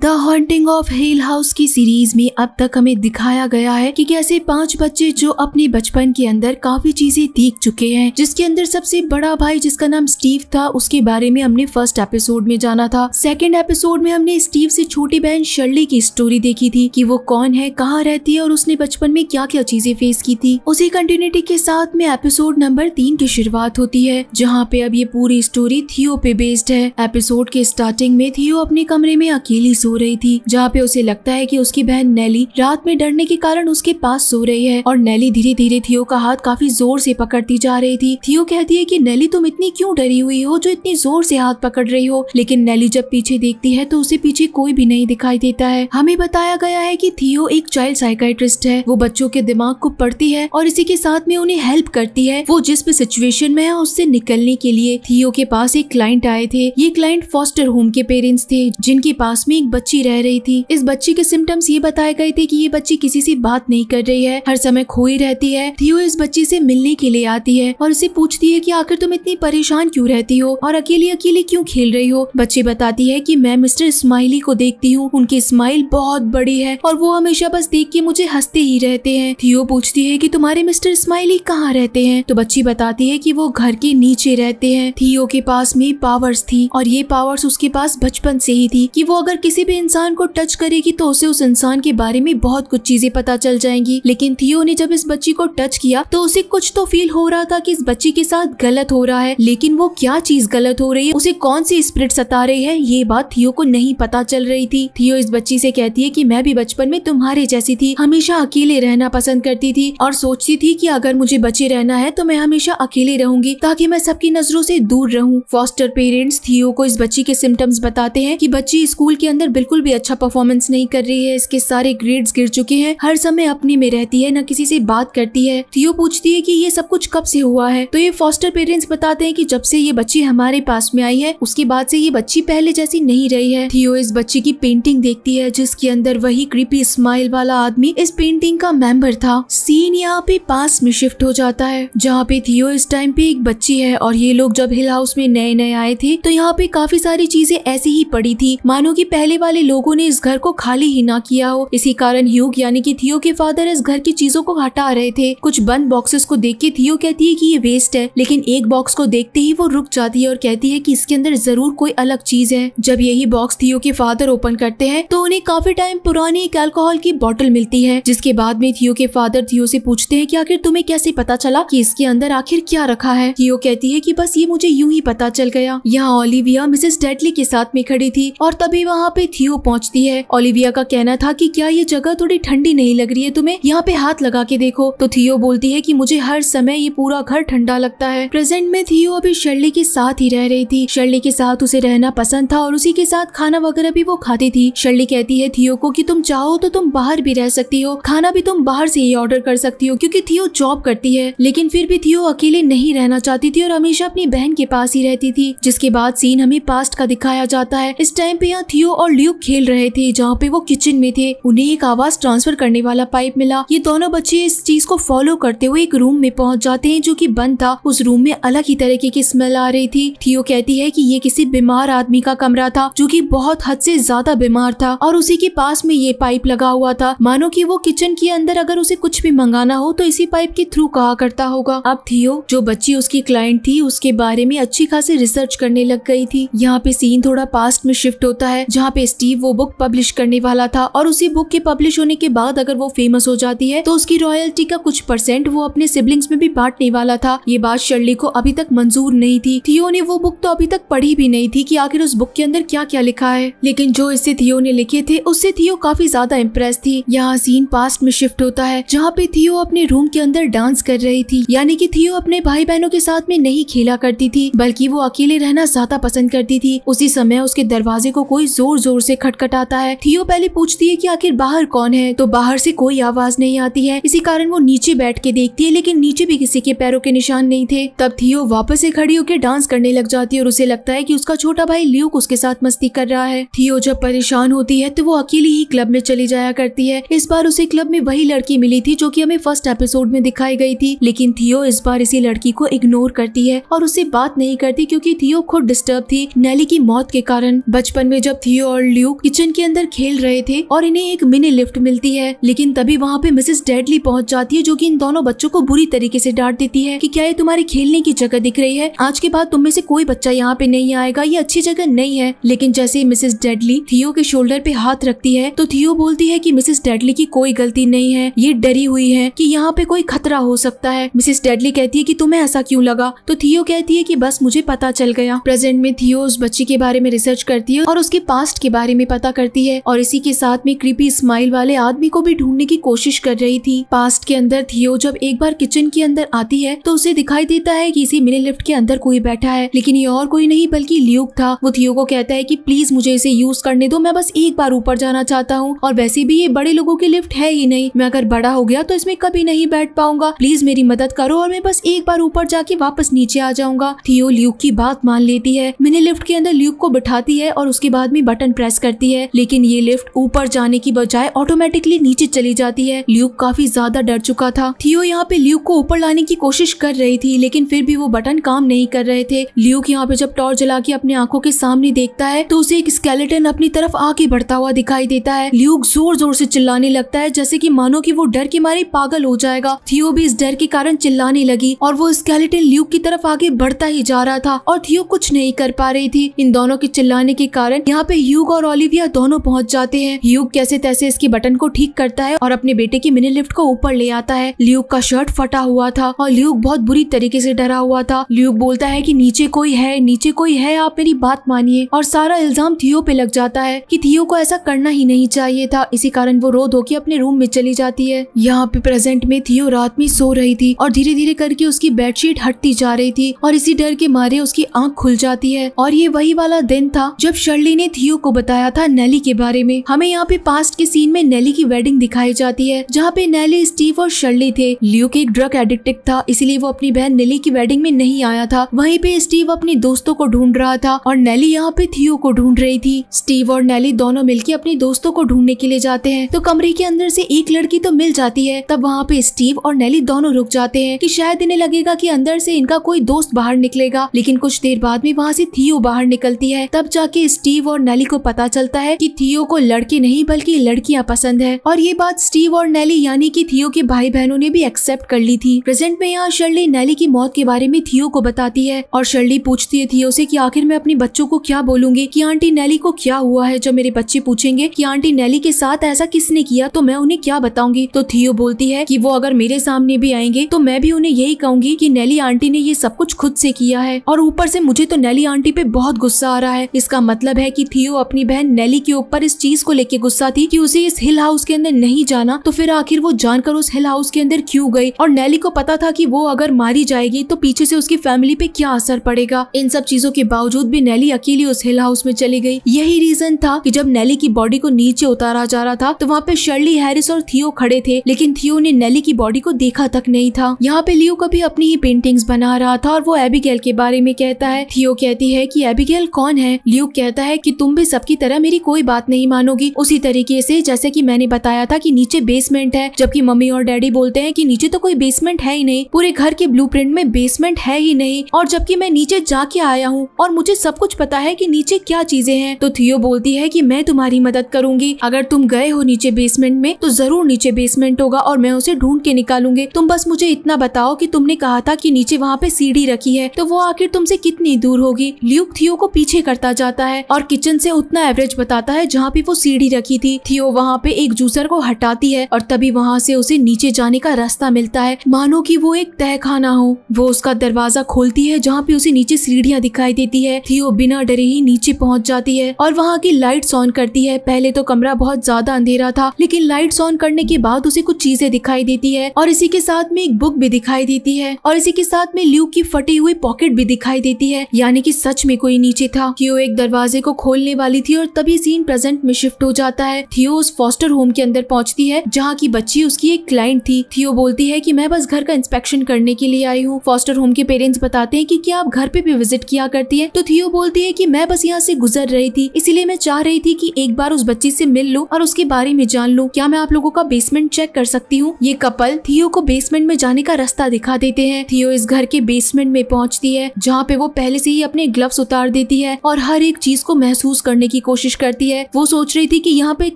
the haunting of hill house की series में अब तक हमें दिखाया गया है कि कैसे पांच बच्चे जो अपने बचपन के अंदर काफी चीजें देख चुके हैं जिसके अंदर सबसे बड़ा भाई जिसका नाम स्टीव था उसके बारे में हमने फर्स्ट एपिसोड में जाना था सेकंड एपिसोड में हमने स्टीव से छोटी बहन शर्ली की स्टोरी देखी थी की वो कौन है कहाँ रहती है और उसने बचपन में क्या क्या चीजें फेस की थी उसी कंटिन्यूटी के साथ में एपिसोड नंबर तीन की शुरुआत होती है जहाँ पे अब ये पूरी स्टोरी थियो पे बेस्ड है एपिसोड के स्टार्टिंग में थियो अपने कमरे में अकेली सो रही थी जहाँ पे उसे लगता है की उसकी बहन नैली रात में डरने के कारण उसके पास सो रही है और नैली धीरे धीरे थियो का हाथ काफी जोर से पकड़ती जा रही थी थियो कहती है की नैली तुम इतनी क्यूँ डरी हुई हो जो इतनी जोर से हाथ पकड़ रही हो लेकिन नैली जब पीछे देखती है तो उसे पीछे कोई भी नहीं दिखाई देता है हमें बताया गया है कि थियो एक चाइल्ड साइकाट्रिस्ट है वो बच्चों के दिमाग को पढ़ती है और इसी के साथ में उन्हें हेल्प करती है वो जिस भी सिचुएशन में है उससे निकलने के लिए थियो के पास एक क्लाइंट आए थे ये क्लाइंट फॉस्टर होम के पेरेंट्स थे जिनके पास में एक बच्ची रह रही थी इस बच्ची के सिम्टम्स ये बताए गए थे कि ये बच्ची किसी से बात नहीं कर रही है हर समय खोई रहती है थियो इस बच्ची से मिलने के लिए आती है और उसे पूछती है कि आखिर तुम इतनी परेशान क्यों रहती हो और अकेले अकेले क्यों खेल रही हो बच्ची बताती है कि मैं मिस्टर स्माइली को देखती हूँ उनकी स्माइल बहुत बड़ी है और वो हमेशा बस देख के मुझे हंसते ही रहते हैं थियो पूछती है कि तुम्हारे मिस्टर स्माइली कहाँ रहते हैं तो बच्ची बताती है कि वो घर के नीचे रहते हैं थियो के पास में पावर्स थी और ये पावर्स उसके पास बचपन से ही थी कि वो अगर किसी भी इंसान को टच करेगी तो उसे उस इंसान के बारे में बहुत कुछ चीजें पता चल जाएंगी लेकिन थियो ने जब इस बच्ची को टच किया तो उसे कुछ तो फील हो रहा था कि इस बच्ची के साथ गलत हो रहा है लेकिन वो क्या चीज गलत हो रही है उसे कौन सी स्प्रिट सता रही है ये बात थियो को नहीं पता चल रही थी थियो इस बच्ची से कहती है की मैं भी बचपन में तुम्हारे जैसी थी हमेशा अकेले रहना पसंद करती थी और सोचती थी की अगर मुझे बचे रहना है तो मैं हमेशा अकेले रहूंगी ताकि मैं सबकी नजरों से दूर रहूँ फॉस्टर पेरेंट्स थियो को इस बच्ची के सिम्टम्स बताते हैं की बच्ची स्कूल के अंदर बिल्कुल भी अच्छा परफॉर्मेंस नहीं कर रही है इसके सारे ग्रेड्स गिर चुके हैं हर समय अपने में रहती है न किसी से बात करती है थियो पूछती है की ये सब कुछ कब से हुआ है तो ये फॉस्टर पेरेंट्स बताते हैं की जब से ये बच्ची हमारे पास में आई है उसके बाद से ये बच्ची पहले जैसी नहीं रही है थियो इस बच्ची की पेंटिंग देखती है जिसके अंदर वही कृपी स्माइल वाला आदमी इस पेंटिंग का मेंबर था सीन यहाँ पे पास में शिफ्ट हो जाता है जहाँ पे थियो इस टाइम पे एक बच्ची है और ये लोग जब हिल हाउस में नए नए आए थे तो यहाँ पे काफी सारी चीजें ऐसी ही पड़ी थी मानो की पहले बार वाले लोगों ने इस घर को खाली ही ना किया हो इसी कारण ह्यूग यानी कि थियो के फादर इस घर की चीजों को हटा रहे थे कुछ बंद बॉक्सेस को देख के थियो कहती है कि ये वेस्ट है लेकिन एक बॉक्स को देखते ही वो रुक जाती है और कहती है कि इसके अंदर जरूर कोई अलग चीज है जब यही बॉक्स थियो के फादर ओपन करते हैं तो उन्हें काफी टाइम पुरानी एक अल्कोहल की बॉटल मिलती है जिसके बाद में थियो के फादर थियो से पूछते हैं कि आखिर तुम्हें कैसे पता चला कि इसके अंदर आखिर क्या रखा है थियो कहती है कि बस ये मुझे यूं ही पता चल गया यहाँ ओलिविया मिसेस डेटली के साथ में खड़ी थी और तभी वहाँ पे थियो पहुंचती है ओलिविया का कहना था कि क्या ये जगह थोड़ी ठंडी नहीं लग रही है तुम्हें यहाँ पे हाथ लगा के देखो तो थियो बोलती है कि मुझे हर समय ये पूरा घर ठंडा लगता है प्रेजेंट में थियो अभी शर्ली के साथ ही रह रही थी शर्ली के साथ उसे रहना पसंद था और उसी के साथ खाना वगैरह भी वो खाती थी शर्ली कहती है थियो को की तुम चाहो तो तुम बाहर भी रह सकती हो खाना भी तुम बाहर से ही ऑर्डर कर सकती हो क्यूँकी थियो जॉब करती है लेकिन फिर भी थियो अकेले नहीं रहना चाहती थी और हमेशा अपनी बहन के पास ही रहती थी जिसके बाद सीन हमें पास्ट का दिखाया जाता है इस टाइम पे यहाँ थियो और लियो वीडियो खेल रहे थे जहाँ पे वो किचन में थे उन्हें एक आवाज ट्रांसफर करने वाला पाइप मिला ये दोनों बच्चे इस चीज को फॉलो करते हुए एक रूम में पहुंच जाते हैं जो कि बंद था उस रूम में अलग ही तरीके की स्मेल आ रही थी थियो कहती है कि ये किसी बीमार आदमी का कमरा था जो कि बहुत हद से ज्यादा बीमार था और उसी के पास में ये पाइप लगा हुआ था मानो की वो किचन के अंदर अगर उसे कुछ भी मंगाना हो तो इसी पाइप के थ्रू कहा करता होगा अब थियो जो बच्ची उसकी क्लाइंट थी उसके बारे में अच्छी खासी रिसर्च करने लग गई थी यहाँ पे सीन थोड़ा पास्ट में शिफ्ट होता है जहाँ पे स्टीव वो बुक पब्लिश करने वाला था और उसी बुक के पब्लिश होने के बाद अगर वो फेमस हो जाती है तो उसकी रॉयल्टी का कुछ परसेंट वो अपने सिबलिंग्स में भी बांटने वाला था ये बात शर्ली को अभी तक मंजूर नहीं थी थियो ने वो बुक तो अभी तक पढ़ी भी नहीं थी की आखिर उस बुक के अंदर क्या क्या लिखा है लेकिन जो इससे थियो ने लिखे थे उससे थियो काफी ज्यादा इम्प्रेस थी यहाँ सीन पास्ट में शिफ्ट होता है जहाँ पे थियो अपने रूम के अंदर डांस कर रही थी यानी कि थियो अपने भाई बहनों के साथ में नहीं खेला करती थी बल्कि वो अकेले रहना ज्यादा पसंद करती थी उसी समय उसके दरवाजे को कोई जोर जोर जोर से खटखटाता है थियो पहले पूछती है कि आखिर बाहर कौन है तो बाहर से कोई आवाज नहीं आती है इसी कारण वो नीचे बैठ के देखती है लेकिन नीचे भी किसी के पैरों के निशान नहीं थे तब थियो वापस से खड़ी होकर डांस करने लग जाती है और उसे लगता है की उसका छोटा भाई ल्यूक उसके साथ मस्ती कर रहा है थियो जब परेशान होती है तो वो अकेली ही क्लब में चली जाया करती है इस बार उसे क्लब में वही लड़की मिली थी जो की हमें फर्स्ट एपिसोड में दिखाई गई थी लेकिन थियो इस बार इसी लड़की को इग्नोर करती है और उससे बात नहीं करती क्योंकि थियो खुद डिस्टर्ब थी नैली की मौत के कारण बचपन में जब थियो और ल्यू किचन के अंदर खेल रहे थे और इन्हें एक मिनी लिफ्ट मिलती है लेकिन तभी वहाँ पे मिसेस डेडली पहुँच जाती है जो की इन दोनों बच्चों को बुरी तरीके से डांट देती है की क्या ये तुम्हारे खेलने की जगह दिख रही है आज के बाद तुम में से कोई बच्चा यहाँ पे नहीं आएगा ये अच्छी जगह नहीं है लेकिन जैसे मिसेस डेडली थियो के शोल्डर पे हाथ रखती है तो थियो बोलती है की मिसेस डेडली की कोई गलती नहीं है ये डरी हुई है की यहाँ पे कोई खतरा हो सकता है मिसेस डेडली कहती है की तुम्हें ऐसा क्यूँ लगा तो थियो कहती है की बस मुझे पता चल गया प्रेजेंट में थियो उस बच्ची के बारे में रिसर्च करती है और उसके पास्ट के बारे में पता करती है और इसी के साथ में कृपी स्माइल वाले आदमी को भी ढूंढने की कोशिश कर रही थी पास्ट के अंदर थियो जब एक बार किचन के अंदर आती है तो उसे दिखाई देता है कि इसी मिनी लिफ्ट के अंदर कोई बैठा है लेकिन ये और कोई नहीं बल्कि ल्यूक था वो थियो को कहता है की प्लीज मुझे इसे यूज करने दो मैं बस एक बार ऊपर जाना चाहता हूँ और वैसे भी ये बड़े लोगों की लिफ्ट है ही नहीं मैं अगर बड़ा हो गया तो इसमें कभी नहीं बैठ पाऊंगा प्लीज मेरी मदद करो और मैं बस एक बार ऊपर जाके वापस नीचे आ जाऊंगा थियो ल्यूक की बात मान लेती है मिनी लिफ्ट के अंदर ल्यूक को बिठाती है और उसके बाद में बटन प्रेस प्रेस करती है लेकिन ये लिफ्ट ऊपर जाने की बजाय ऑटोमेटिकली नीचे चली जाती है ल्यूक काफी ज्यादा डर चुका था थियो यहाँ पे ल्यूक को ऊपर लाने की कोशिश कर रही थी लेकिन फिर भी वो बटन काम नहीं कर रहे थे ल्यूक यहाँ पे जब टॉर्च जला के अपने आंखों के सामने देखता है तो उसे एक स्केलेटन अपनी तरफ आगे बढ़ता हुआ दिखाई देता है ल्यूक जोर जोर से चिल्लाने लगता है जैसे कि मानो कि वो डर के मारे पागल हो जाएगा थियो भी इस डर के कारण चिल्लाने लगी और वो स्केलेटन ल्यूक की तरफ आगे बढ़ता ही जा रहा था और थियो कुछ नहीं कर पा रही थी इन दोनों के चिल्लाने के कारण यहाँ पे युग और और ओलिविया दोनों पहुंच जाते हैं ल्यूक कैसे तैसे इसकी बटन को ठीक करता है और अपने बेटे की मिनी लिफ्ट को ऊपर ले आता है ल्यूक का शर्ट फटा हुआ था और ल्यूक बहुत बुरी तरीके से डरा हुआ था ल्यूक बोलता है कि नीचे कोई है नीचे कोई है आप मेरी बात मानिए और सारा इल्जाम थियो पे लग जाता है कि थियो को ऐसा करना ही नहीं चाहिए था इसी कारण वो रो धो के अपने रूम में चली जाती है यहाँ पे प्रेजेंट में थियो रात में सो रही थी और धीरे धीरे करके उसकी बेडशीट हटती जा रही थी और इसी डर के मारे उसकी आंख खुल जाती है और ये वही वाला दिन था जब शर्ली ने थियो को बता बताया था नैली के बारे में हमें यहाँ पे पास्ट के सीन में नैली की वेडिंग दिखाई जाती है जहाँ पे नैली स्टीव और शर्ली थे लियो के एक ड्रग एडिक्टेड था इसीलिए वो अपनी बहन नैली की वेडिंग में नहीं आया था वहीं पे स्टीव अपने दोस्तों को ढूंढ रहा था और नैली यहाँ पे थियो को ढूंढ रही थी स्टीव और नैली दोनों मिलकर अपने दोस्तों को ढूंढने के लिए जाते हैं तो कमरे के अंदर से एक लड़की तो मिल जाती है तब वहाँ पे स्टीव और नैली दोनों रुक जाते हैं की शायद इन्हें लगेगा की अंदर से इनका कोई दोस्त बाहर निकलेगा लेकिन कुछ देर बाद में वहाँ से थियो बाहर निकलती है तब जाके स्टीव और नैली को पता पता चलता है कि थियो को लड़के नहीं बल्कि लड़कियां पसंद है और ये बात स्टीव और नैली यानी कि थियो के भाई बहनों ने भी एक्सेप्ट कर ली थी प्रेजेंट में यहाँ शर्ली नैली की मौत के बारे में थियो को बताती है और शर्ली पूछती है थियो से कि आखिर मैं अपने बच्चों को क्या बोलूंगी कि आंटी नैली को क्या हुआ है जब मेरे बच्चे पूछेंगे कि आंटी नैली के साथ ऐसा किसने किया तो मैं उन्हें क्या बताऊंगी तो थियो बोलती है कि वो अगर मेरे सामने भी आएंगे तो मैं भी उन्हें यही कहूंगी कि नैली आंटी ने ये सब कुछ खुद से किया है और ऊपर से मुझे तो नैली आंटी पे बहुत गुस्सा आ रहा है इसका मतलब है कि थियो अपनी बहन नैली के ऊपर इस चीज को लेकर गुस्सा थी कि उसे इस हिल हाउस के अंदर नहीं जाना तो फिर आखिर वो जानकर उस हिल हाउस के अंदर क्यों गई और नैली को पता था कि वो अगर मारी जाएगी तो पीछे से उसकी फैमिली पे क्या असर पड़ेगा इन सब चीजों के बावजूद भी नैली अकेली उस हिल हाउस में चली गई यही रीजन था कि जब नैली की बॉडी को नीचे उतारा जा रहा था तो वहाँ पे शर्ली हैरिस और थियो खड़े थे लेकिन थियो ने नैली की बॉडी को देखा तक नहीं था यहाँ पे लियो कभी अपनी ही पेंटिंग्स बना रहा था और वो एबिगेल के बारे में कहता है थियो कहती है की एबिगेल कौन है लियो कहता है की तुम भी सब की तरह मेरी कोई बात नहीं मानोगी उसी तरीके से जैसे कि मैंने बताया था कि नीचे बेसमेंट है जबकि मम्मी और डैडी बोलते हैं कि नीचे तो कोई बेसमेंट है ही नहीं पूरे घर के ब्लू में बेसमेंट है ही नहीं और जबकि मैं नीचे जाके आया हूँ और मुझे सब कुछ पता है की नीचे क्या चीजें हैं तो थियो बोलती है की मैं तुम्हारी मदद करूंगी अगर तुम गए हो नीचे बेसमेंट में तो जरूर नीचे बेसमेंट होगा और मैं उसे ढूंढ के निकालूंगी तुम बस मुझे इतना बताओ कि तुमने कहा था कि नीचे वहाँ पे सीढ़ी रखी है तो वो आखिर तुमसे कितनी दूर होगी ल्यूक थियो को पीछे करता जाता है और किचन से उतना अपना एवरेज बताता है जहाँ पे वो सीढ़ी रखी थी थियो वहाँ पे एक जूसर को हटाती है और तभी वहाँ से उसे नीचे जाने का रास्ता मिलता है मानो की वो एक तह खाना हो वो उसका दरवाजा खोलती है जहाँ पे उसे नीचे सीढ़ियाँ दिखाई देती है थियो बिना डरे ही नीचे पहुँच जाती है और वहाँ की लाइट ऑन करती है पहले तो कमरा बहुत ज्यादा अंधेरा था लेकिन लाइट्स ऑन करने के बाद उसे कुछ चीजें दिखाई देती है और इसी के साथ में एक बुक भी दिखाई देती है और इसी के साथ में ल्यू की फटी हुई पॉकेट भी दिखाई देती है यानी की सच में कोई नीचे था थियो एक दरवाजे को खोलने वाली थी और तभी सीन प्रेजेंट में शिफ्ट हो जाता है थियो उस फॉस्टर होम के अंदर पहुंचती है जहाँ की बच्ची उसकी एक क्लाइंट थी थियो बोलती है की मैं बस घर का इंस्पेक्शन करने के लिए आई हूँ फॉस्टर होम के पेरेंट्स बताते हैं की क्या आप घर पे भी विजिट किया करती है तो थियो बोलती है की मैं बस यहाँ से गुजर रही थी इसीलिए मैं चाह रही थी की एक बार उस बच्ची से मिल लूँ और उसके बारे में जान लूँ क्या मैं आप लोगों का बेसमेंट चेक कर सकती हूँ ये कपल थियो को बेसमेंट में जाने का रास्ता दिखा देते हैं थियो इस घर के बेसमेंट में पहुँचती है जहाँ पे वो पहले से ही अपने ग्लव्स उतार देती है और हर एक चीज को महसूस करने की की कोशिश करती है वो सोच रही थी कि यहाँ पे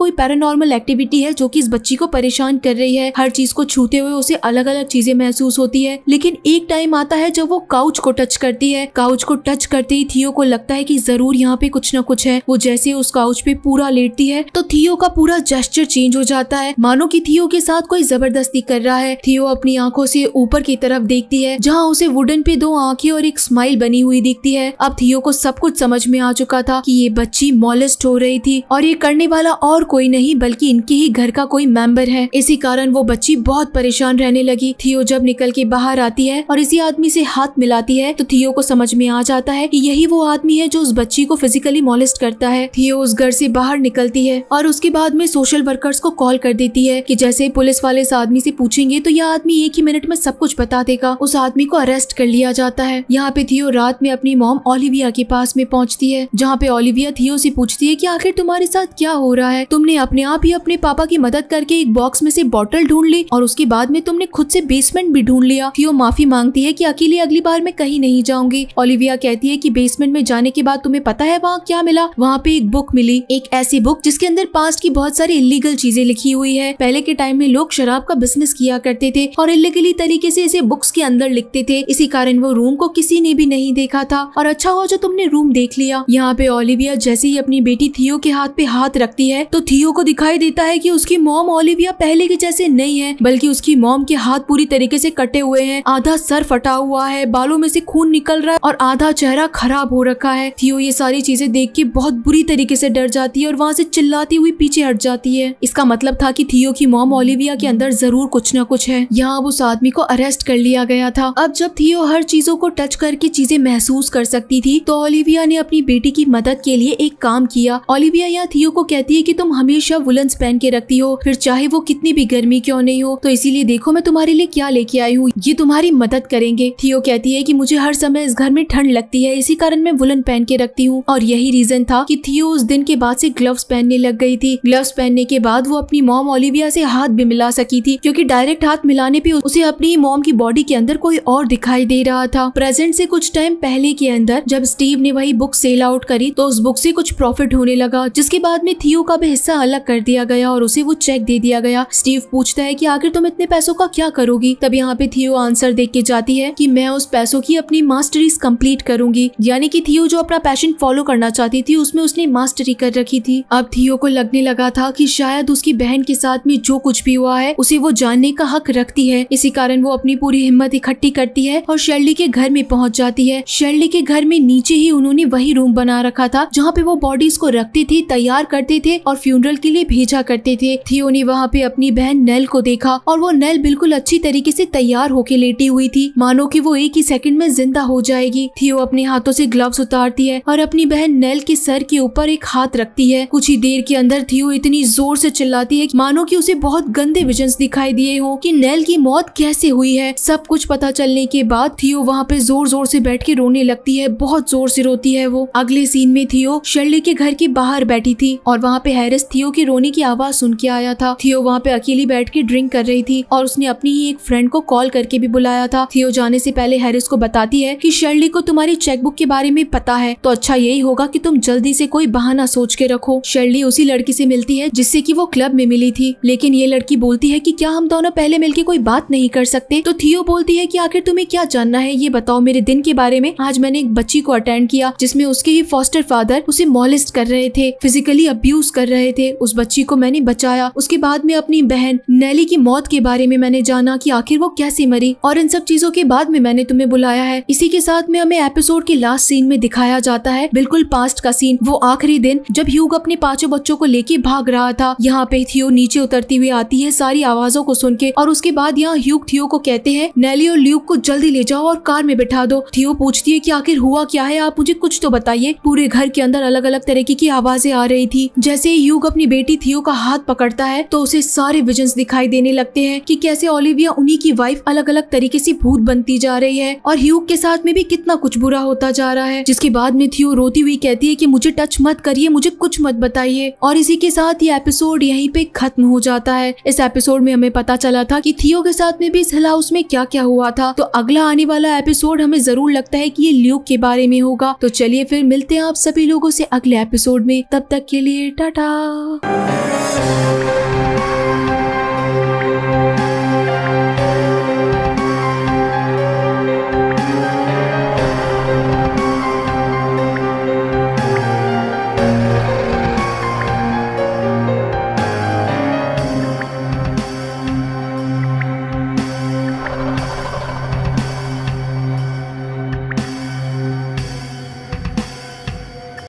कोई पैरानॉर्मल एक्टिविटी है जो कि इस बच्ची को परेशान कर रही है हर चीज को छूते हुए उसे अलग अलग चीजें महसूस होती है लेकिन एक टाइम आता है जब वो काउच को टच करती है काउच को टच करते ही थियो को लगता है की जरूर यहाँ पे कुछ न कुछ है वो जैसे उस काउच पे पूरा लेटती है तो थियो का पूरा जेस्टर चेंज हो जाता है मानो की थियो के साथ कोई जबरदस्ती कर रहा है थियो अपनी आंखों से ऊपर की तरफ देखती है जहाँ उसे वुडन पे दो आंखें और एक स्माइल बनी हुई दिखती है अब थियो को सब कुछ समझ में आ चुका था कि ये बच्ची डिमोलिस्ट हो रही थी और ये करने वाला और कोई नहीं बल्कि इनके ही घर का कोई मेंबर है इसी कारण वो बच्ची बहुत परेशान रहने लगी थियो जब निकल के बाहर आती है और इसी आदमी से हाथ मिलाती है तो थियो को समझ में आ जाता है कि यही वो आदमी है जो उस बच्ची को फिजिकली मोलिस्ट करता है थियो उस घर से बाहर निकलती है और उसके बाद में सोशल वर्कर्स को कॉल कर देती है कि जैसे पुलिस वाले इस आदमी से पूछेंगे तो यह आदमी एक ही मिनट में सब कुछ बता देगा उस आदमी को अरेस्ट कर लिया जाता है यहाँ पे थियो रात में अपनी मोम ओलिविया के पास में पहुँचती है जहाँ पे ओलिविया थियो से पूछती है कि आखिर तुम्हारे साथ क्या हो रहा है तुमने अपने आप ही अपने पापा की मदद करके एक बॉक्स में से बॉटल ढूंढ ली और उसके बाद में तुमने खुद से बेसमेंट भी ढूंढ लिया फियो माफी मांगती है की अकेले अगली बार मैं कहीं नहीं जाऊंगी ओलिविया कहती है की बेसमेंट में जाने के बाद तुम्हें पता है वहाँ क्या मिला वहाँ पे एक बुक मिली एक ऐसी बुक जिसके अंदर पास्ट की बहुत सारी इलीगल चीजें लिखी हुई है पहले के टाइम में लोग शराब का बिजनेस किया करते थे और इलीगली तरीके से इसे बुक्स के अंदर लिखते थे इसी कारण वो रूम को किसी ने भी नहीं देखा था और अच्छा हो जो तुमने रूम देख लिया यहाँ पे ओलिविया जैसे ही अपनी बेटी थियो के हाथ पे हाथ रखती है तो थियो को दिखाई देता है कि उसकी मोम ओलिविया पहले के जैसे नहीं है बल्कि उसकी मोम के हाथ पूरी तरीके से कटे हुए हैं आधा सर फटा हुआ है बालों में से खून निकल रहा है और आधा चेहरा खराब हो रखा है थियो ये सारी चीजें देख के बहुत बुरी तरीके से डर जाती है और वहाँ से चिल्लाती हुई पीछे हट जाती है इसका मतलब था की थियो की मोम ओलिविया के अंदर जरूर कुछ न कुछ है यहाँ अब उस आदमी को अरेस्ट कर लिया गया था अब जब थियो हर चीजों को टच करके चीजें महसूस कर सकती थी तो ओलिविया ने अपनी बेटी की मदद के लिए एक काम काम किया ओलिविया यहाँ थियो को कहती है कि तुम हमेशा वुलन्स पहन के रखती हो फिर चाहे वो कितनी भी गर्मी क्यों नहीं हो तो इसीलिए देखो मैं तुम्हारे लिए क्या लेके आई हूँ ये तुम्हारी मदद करेंगे थियो कहती है की मुझे हर समय इस घर में ठंड लगती है इसी कारण मैं वुलन पहन के रखती हूँ और यही रीजन था की थियो उस दिन के बाद ऐसी ग्लव्स पहनने लग गई थी ग्लव्स पहनने के बाद वो अपनी मॉम ओलिविया से हाथ भी मिला सकी थी क्योंकि डायरेक्ट हाथ मिलाने पे उसे अपनी मॉम की बॉडी के अंदर कोई और दिखाई दे रहा था प्रेजेंट से कुछ टाइम पहले के अंदर जब स्टीव ने वही बुक सेल आउट करी तो उस बुक से कुछ प्रॉफिट होने लगा जिसके बाद में थियो का भी हिस्सा अलग कर दिया गया और उसे वो चेक दे दिया गया स्टीव पूछता है कि आखिर तुम इतने पैसों का क्या करोगी तब यहाँ पे थियो आंसर देख के जाती है कि मैं उस पैसों की अपनी मास्टरीज कंप्लीट करूंगी यानी कि थियो जो अपना पैशन फॉलो करना चाहती थी उसमें उसने मास्टरी कर रखी थी अब थियो को लगने लगा था की शायद उसकी बहन के साथ में जो कुछ भी हुआ है उसे वो जानने का हक रखती है इसी कारण वो अपनी पूरी हिम्मत इकट्ठी करती है और शर्ली के घर में पहुंच जाती है शर्ली के घर में नीचे ही उन्होंने वही रूम बना रखा था जहाँ पे वो बॉडीज को रखते थे तैयार करते थे और फ्यूनरल के लिए भेजा करते थे थियो ने वहाँ पे अपनी बहन नेल को देखा और वो नेल बिल्कुल अच्छी तरीके से तैयार होके लेटी हुई थी मानो कि वो एक ही सेकंड में जिंदा हो जाएगी थियो अपने हाथों से ग्लव्स उतारती है और अपनी बहन नेल के सर के ऊपर एक हाथ रखती है कुछ ही देर के अंदर थियो इतनी जोर से चिल्लाती है मानो की उसे बहुत गंदे विजन दिखाई दिए हो की नैल की मौत कैसे हुई है सब कुछ पता चलने के बाद थियो वहाँ पे जोर जोर से बैठ के रोने लगती है बहुत जोर से रोती है वो अगले सीन में थियो शर्ली हैरी के घर के बाहर बैठी थी और वहाँ पे हैरिस थियो की रोने की आवाज सुन के आया था थियो वहाँ पे अकेली बैठ के ड्रिंक कर रही थी और उसने अपनी ही एक फ्रेंड को कॉल करके भी बुलाया था थियो जाने से पहले हैरिस को बताती है की शर्ली को तुम्हारी चेकबुक के बारे में पता है तो अच्छा यही होगा की तुम जल्दी से कोई बहाना सोच के रखो शर्ली उसी लड़की से मिलती है जिससे की वो क्लब में मिली थी लेकिन ये लड़की बोलती है की क्या हम दोनों पहले मिलके कोई बात नहीं कर सकते तो थियो बोलती है की आखिर तुम्हें क्या जानना है ये बताओ मेरे दिन के बारे में आज मैंने एक बच्ची को अटेंड किया जिसमे उसके ही फॉस्टर फादर उसे मॉल मॉलिस्ट कर रहे थे फिजिकली अब्यूज कर रहे थे उस बच्ची को मैंने बचाया उसके बाद में अपनी बहन नैली की मौत के बारे में मैंने जाना कि आखिर वो कैसे मरी और इन सब चीजों के बाद में मैंने तुम्हें बुलाया है इसी के साथ में हमें एपिसोड के लास्ट सीन में दिखाया जाता है बिल्कुल पास्ट का सीन वो आखिरी दिन जब युग अपने पांचों बच्चों को लेके भाग रहा था यहाँ पे थियो नीचे उतरती हुई आती है सारी आवाजों को सुन के और उसके बाद यहाँ ह्यूग थियो को कहते हैं नैली और ल्यूक को जल्दी ले जाओ और कार में बैठा दो थियो पूछती है की आखिर हुआ क्या है आप मुझे कुछ तो बताइए पूरे घर के अंदर अलग अलग अलग तरीके की आवाजें आ रही थी जैसे युग अपनी बेटी थियो का हाथ पकड़ता है तो उसे सारे विजन दिखाई देने लगते हैं की कैसे ओलिविया उन्हीं की वाइफ अलग अलग तरीके से भूत बनती जा रही है और ह्यूग के साथ में भी कितना कुछ बुरा होता जा रहा है जिसके बाद में थियो रोती हुई कहती है की मुझे टच मत करिए मुझे कुछ मत बताइए और इसी के साथ ये एपिसोड यही पे खत्म हो जाता है इस एपिसोड में हमें पता चला था की थियो के साथ में भी इस हिलाउस में क्या क्या हुआ था तो अगला आने वाला एपिसोड हमें जरूर लगता है की ये ल्यूक के बारे में होगा तो चलिए फिर मिलते हैं आप सभी लोगों से अगले अगले एपिसोड में तब तक के लिए टाटा